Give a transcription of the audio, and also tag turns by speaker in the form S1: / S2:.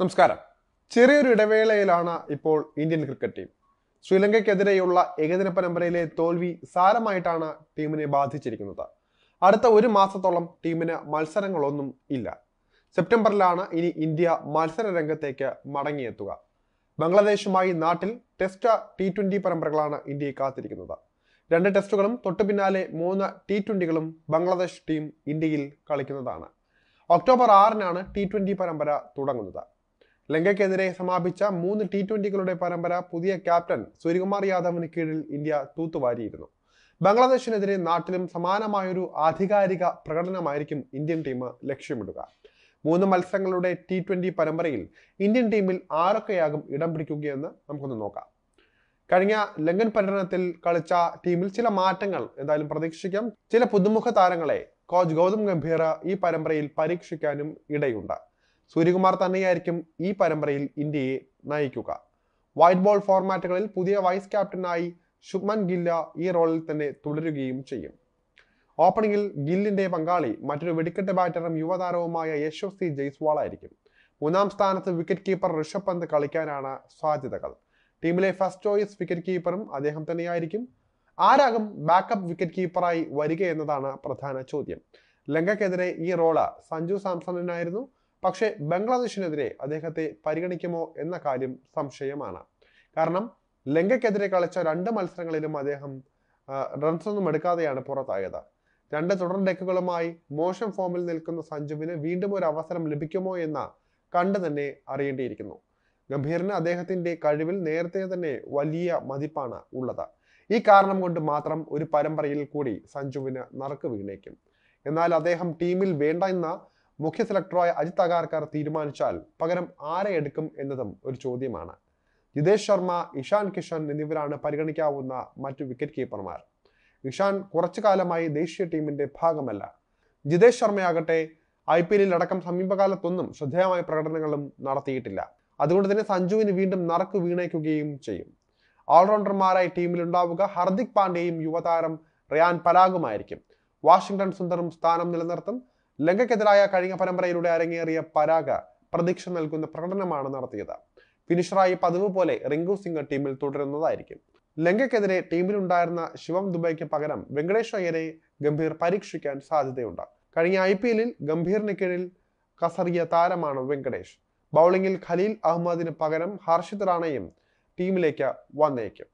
S1: നമസ്കാരം ചെറിയൊരു ഇടവേളയിലാണ് ഇപ്പോൾ ഇന്ത്യൻ ക്രിക്കറ്റ് ടീം ശ്രീലങ്കയ്ക്കെതിരെയുള്ള ഏകദിന പരമ്പരയിലെ തോൽവി സാരമായിട്ടാണ് ടീമിനെ ബാധിച്ചിരിക്കുന്നത് അടുത്ത ഒരു മാസത്തോളം ടീമിന് മത്സരങ്ങളൊന്നും ഇല്ല സെപ്റ്റംബറിലാണ് ഇനി ഇന്ത്യ മത്സര രംഗത്തേക്ക് മടങ്ങിയെത്തുക ബംഗ്ലാദേശുമായി നാട്ടിൽ ടെസ്റ്റ് ടി ട്വന്റി പരമ്പരകളാണ് ഇന്ത്യയെ കാത്തിരിക്കുന്നത് രണ്ട് ടെസ്റ്റുകളും തൊട്ടു പിന്നാലെ മൂന്ന് ടി ട്വന്റികളും ബംഗ്ലാദേശ് ടീം ഇന്ത്യയിൽ കളിക്കുന്നതാണ് ഒക്ടോബർ ആറിനാണ് ടി ട്വന്റി പരമ്പര തുടങ്ങുന്നത് ലങ്കയ്ക്കെതിരെ സമാപിച്ച മൂന്ന് ടി ട്വന്റികളുടെ പരമ്പര പുതിയ ക്യാപ്റ്റൻ സൂര്യകുമാർ യാദവിന് കീഴിൽ ഇന്ത്യ തൂത്തുവാരിയിരുന്നു ബംഗ്ലാദേശിനെതിരെ നാട്ടിലും സമാനമായൊരു ആധികാരിക പ്രകടനമായിരിക്കും ഇന്ത്യൻ ടീം ലക്ഷ്യമിടുക മൂന്ന് മത്സരങ്ങളുടെ ടി ട്വന്റി പരമ്പരയിൽ ഇന്ത്യൻ ടീമിൽ ആരൊക്കെയാകും ഇടം പിടിക്കുകയെന്ന് നമുക്കൊന്ന് നോക്കാം കഴിഞ്ഞ ലങ്കൻ പര്യടനത്തിൽ കളിച്ച ടീമിൽ ചില മാറ്റങ്ങൾ എന്തായാലും പ്രതീക്ഷിക്കാം ചില പുതുമുഖ താരങ്ങളെ കോച്ച് ഗൗതം ഗംഭീർ ഈ പരമ്പരയിൽ പരീക്ഷിക്കാനും ഇടയുണ്ട് സൂര്യകുമാർ തന്നെയായിരിക്കും ഈ പരമ്പരയിൽ ഇന്ത്യയെ നയിക്കുക വൈറ്റ് ബോൾ ഫോർമാറ്റുകളിൽ പുതിയ വൈസ് ക്യാപ്റ്റനായി ശുഭ്മൻ ഗില്ല ഈ റോളിൽ തന്നെ തുടരുകയും ചെയ്യും ഓപ്പണിംഗിൽ ഗില്ലിന്റെ പങ്കാളി മറ്റൊരു വെടിക്കെട്ട് ബാറ്ററും യുവതാരവുമായ യശസ്വി ജയ്സ്വാൾ ആയിരിക്കും മൂന്നാം സ്ഥാനത്ത് വിക്കറ്റ് കീപ്പർ ഋഷഭ് പന്ത് കളിക്കാനാണ് സാധ്യതകൾ ടീമിലെ ഫസ്റ്റ് ചോയ്സ് വിക്കറ്റ് കീപ്പറും അദ്ദേഹം തന്നെയായിരിക്കും ആരാകും ബാക്കപ്പ് വിക്കറ്റ് കീപ്പറായി വരിക എന്നതാണ് പ്രധാന ചോദ്യം ലങ്കയ്ക്കെതിരെ ഈ റോള് സഞ്ജു സാംസണിനായിരുന്നു പക്ഷേ ബംഗ്ലാദേശിനെതിരെ അദ്ദേഹത്തെ പരിഗണിക്കുമോ എന്ന കാര്യം സംശയമാണ് കാരണം ലങ്കയ്ക്കെതിരെ കളിച്ച രണ്ട് മത്സരങ്ങളിലും അദ്ദേഹം റൺസൊന്നും എടുക്കാതെയാണ് പുറത്തായത് രണ്ട് തുടർ ഡെക്കുകളുമായി മോശം ഫോമിൽ നിൽക്കുന്ന സഞ്ജുവിന് വീണ്ടും ഒരു അവസരം ലഭിക്കുമോ എന്ന കണ്ടു തന്നെ അറിയേണ്ടിയിരിക്കുന്നു ഗംഭീറിന് അദ്ദേഹത്തിന്റെ കഴിവിൽ നേരത്തെ തന്നെ വലിയ മതിപ്പാണ് ഉള്ളത് ഈ കാരണം കൊണ്ട് മാത്രം ഒരു പരമ്പരയിൽ കൂടി സഞ്ജുവിന് നറുക്ക് വീണേക്കും എന്നാൽ അദ്ദേഹം ടീമിൽ വേണ്ട എന്ന മുഖ്യ സെലക്ടറായ അജിത് അഗാർക്കാർ തീരുമാനിച്ചാൽ പകരം ആരെ എടുക്കും എന്നതും ഒരു ചോദ്യമാണ് ജിതേഷ് ശർമ്മ ഇഷാൻ കിഷൻ എന്നിവരാണ് പരിഗണിക്കാവുന്ന മറ്റു വിക്കറ്റ് കീപ്പർമാർ ഇഷാൻ കുറച്ചു കാലമായി ദേശീയ ടീമിന്റെ ഭാഗമല്ല ജിതേഷ് ശർമ്മയാകട്ടെ ഐ പി എല്ലിൽ അടക്കം സമീപകാലത്തൊന്നും ശ്രദ്ധേയമായ പ്രകടനങ്ങളും നടത്തിയിട്ടില്ല അതുകൊണ്ട് തന്നെ സഞ്ജുവിന് വീണ്ടും നറുക്ക് വീണേക്കുകയും ചെയ്യും ഓൾറൗണ്ടർമാരായി ടീമിലുണ്ടാവുക ഹർദിക് പാണ്ഡ്യയും യുവതാരം റിയാൻ പരാഗുമായിരിക്കും വാഷിംഗ്ടൺ സുന്ദറും സ്ഥാനം നിലനിർത്തും ലങ്കയ്ക്കെതിരായ കഴിഞ്ഞ പരമ്പരയിലൂടെ അരങ്ങേറിയ പരാഗ പ്രതീക്ഷ നൽകുന്ന പ്രകടനമാണ് നടത്തിയത് ഫിനിഷറായി പതിവ് പോലെ റിങ്കു സിംഗ് ടീമിൽ തുടരുന്നതായിരിക്കും ലങ്കയ്ക്കെതിരെ ടീമിലുണ്ടായിരുന്ന ശിവം ദുബൈക്ക് പകരം വെങ്കടേഷ് അയ്യരെ ഗംഭീർ പരീക്ഷിക്കാൻ സാധ്യതയുണ്ട് കഴിഞ്ഞ ഐ പി എല്ലിൽ ഗംഭീറിന് കീഴിൽ കസറിയ താരമാണ് വെങ്കടേഷ് ബൗളിംഗിൽ ഖലീൽ അഹമ്മദിന് പകരം ഹർഷിത് റാണയും ടീമിലേക്ക് വന്നേക്കും